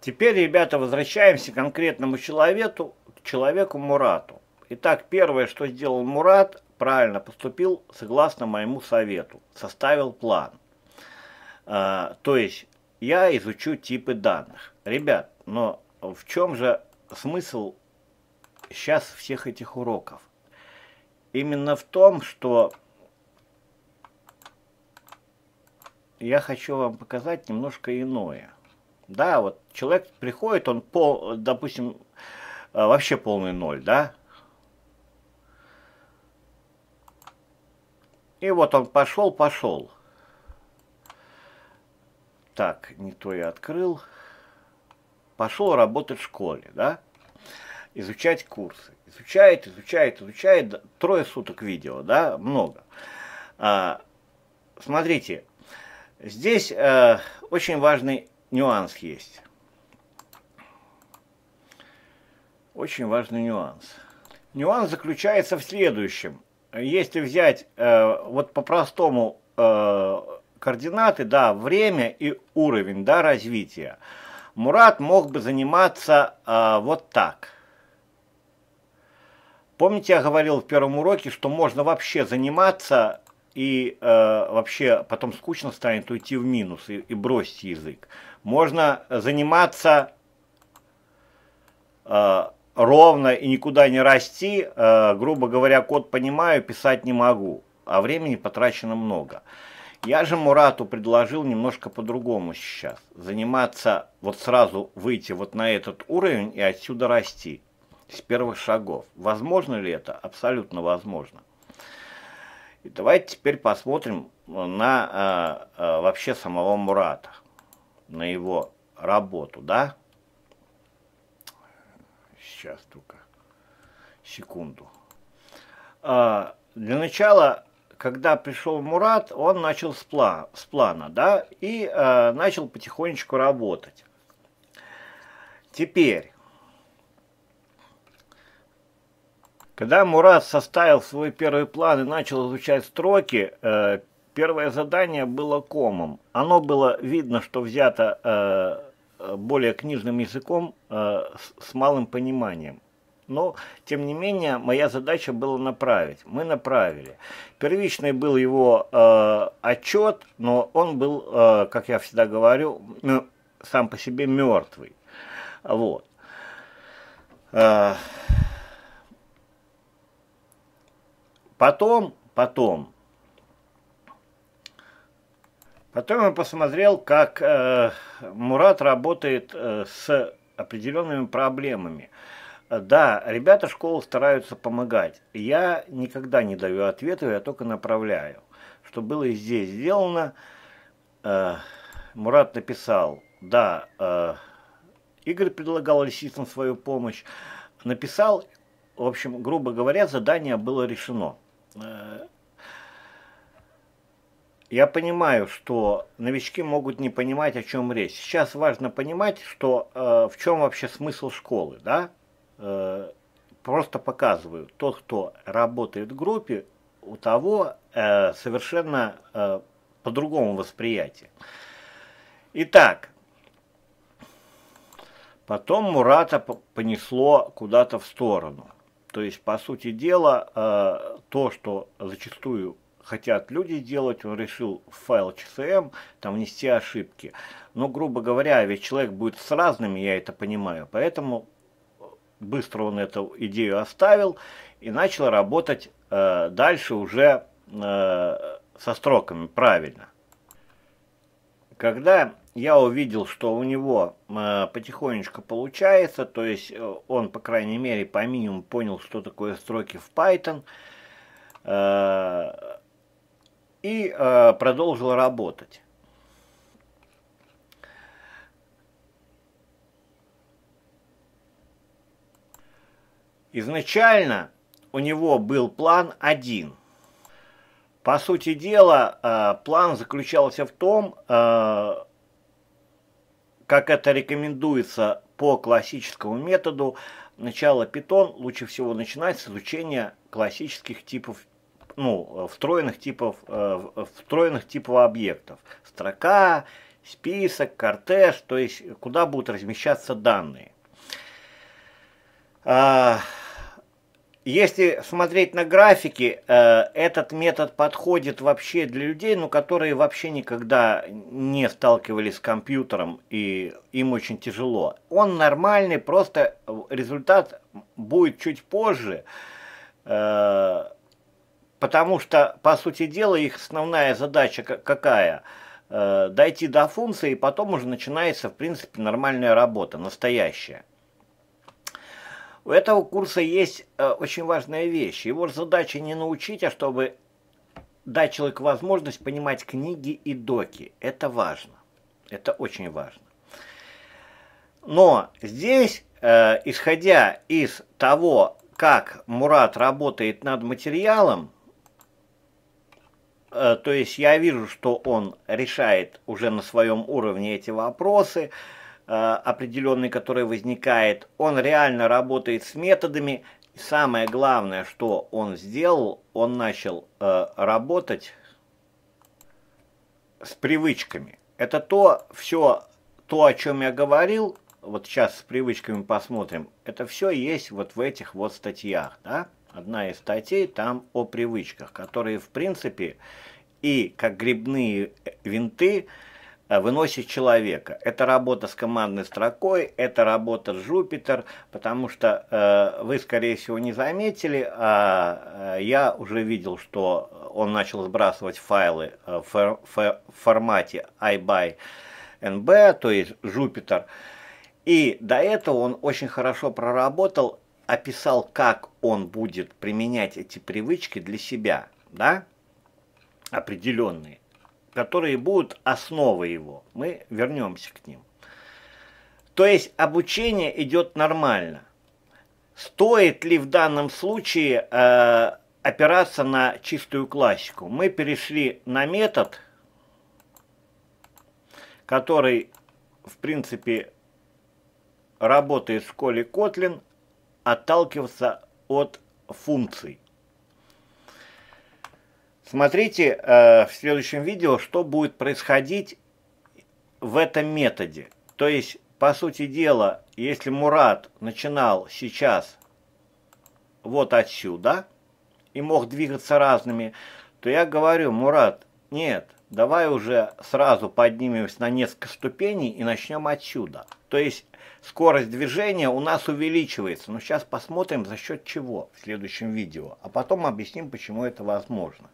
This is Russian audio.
Теперь, ребята, возвращаемся к конкретному человеку, человеку Мурату. Итак, первое, что сделал Мурат, правильно поступил согласно моему совету, составил план. А, то есть я изучу типы данных. Ребят, но в чем же смысл сейчас всех этих уроков? Именно в том, что я хочу вам показать немножко иное – да, вот человек приходит, он, пол, допустим, э, вообще полный ноль, да, и вот он пошел, пошел. Так, не то я открыл. Пошел работать в школе, да, изучать курсы. Изучает, изучает, изучает, трое суток видео, да, много. А, смотрите, здесь э, очень важный нюанс есть. Очень важный нюанс. Нюанс заключается в следующем. Если взять э, вот по-простому э, координаты, да, время и уровень, да, развития, Мурат мог бы заниматься э, вот так. Помните, я говорил в первом уроке, что можно вообще заниматься и э, вообще потом скучно станет уйти в минус и, и бросить язык можно заниматься э, ровно и никуда не расти. Э, грубо говоря, код понимаю, писать не могу, а времени потрачено много. Я же Мурату предложил немножко по-другому сейчас. Заниматься, вот сразу выйти вот на этот уровень и отсюда расти с первых шагов. Возможно ли это? Абсолютно возможно. И давайте теперь посмотрим на э, э, вообще самого Мурата на его работу, да? Сейчас только секунду. А, для начала, когда пришел Мурат, он начал с, пла с плана, да, и э, начал потихонечку работать. Теперь, когда Мурат составил свой первый план и начал изучать строки, э, Первое задание было комом. Оно было видно, что взято э, э, более книжным языком э, с, с малым пониманием. Но, тем не менее, моя задача была направить. Мы направили. Первичный был его э, отчет, но он был, э, как я всегда говорю, э, сам по себе мертвый. Вот. Э, потом, потом, Потом я посмотрел, как э, Мурат работает э, с определенными проблемами. Да, ребята школы стараются помогать. Я никогда не даю ответов, я только направляю. Что было и здесь сделано, э, Мурат написал, да, э, Игорь предлагал лисицам свою помощь, написал, в общем, грубо говоря, задание было решено. Э, я понимаю, что новички могут не понимать, о чем речь. Сейчас важно понимать, что э, в чем вообще смысл школы, да? Э, просто показываю, тот, кто работает в группе, у того э, совершенно э, по-другому восприятие. Итак, потом Мурата понесло куда-то в сторону. То есть, по сути дела, э, то, что зачастую хотят люди делать, он решил в файл CSM там внести ошибки. Но, грубо говоря, ведь человек будет с разными, я это понимаю, поэтому быстро он эту идею оставил и начал работать э, дальше уже э, со строками правильно. Когда я увидел, что у него э, потихонечку получается, то есть э, он, по крайней мере, по минимуму понял, что такое строки в Python, э, и э, продолжил работать. Изначально у него был план один. По сути дела, э, план заключался в том, э, как это рекомендуется по классическому методу, начало питон лучше всего начинать с изучения классических типов ну, э, встроенных типов, э, э, встроенных типа объектов. Строка, список, кортеж, то есть куда будут размещаться данные. А, если смотреть на графики, этот метод подходит вообще для людей, ну, которые вообще никогда не сталкивались с компьютером, и им очень тяжело. Он нормальный, просто результат будет чуть позже. Потому что, по сути дела, их основная задача какая? Э, дойти до функции, и потом уже начинается, в принципе, нормальная работа, настоящая. У этого курса есть э, очень важная вещь. Его задача не научить, а чтобы дать человеку возможность понимать книги и доки. Это важно. Это очень важно. Но здесь, э, исходя из того, как Мурат работает над материалом, Э, то есть я вижу, что он решает уже на своем уровне эти вопросы, э, определенный, который возникает. Он реально работает с методами. И самое главное, что он сделал, он начал э, работать с привычками. Это то, все то, о чем я говорил, вот сейчас с привычками посмотрим, это все есть вот в этих вот статьях, да? одна из статей там о привычках, которые, в принципе, и как грибные винты э, выносит человека. Это работа с командной строкой, это работа с Jupyter, потому что э, вы, скорее всего, не заметили, а э, я уже видел, что он начал сбрасывать файлы э, в, фор в формате iBy то есть Jupyter. И до этого он очень хорошо проработал, описал, как он будет применять эти привычки для себя, да, определенные, которые будут основой его. Мы вернемся к ним. То есть обучение идет нормально. Стоит ли в данном случае э, опираться на чистую классику? Мы перешли на метод, который, в принципе, работает с Коли Котлин, отталкиваться от функций. Смотрите э, в следующем видео, что будет происходить в этом методе. То есть, по сути дела, если Мурат начинал сейчас вот отсюда и мог двигаться разными, то я говорю, Мурат, нет, давай уже сразу поднимемся на несколько ступеней и начнем отсюда. То есть скорость движения у нас увеличивается, но сейчас посмотрим за счет чего в следующем видео, а потом объясним, почему это возможно.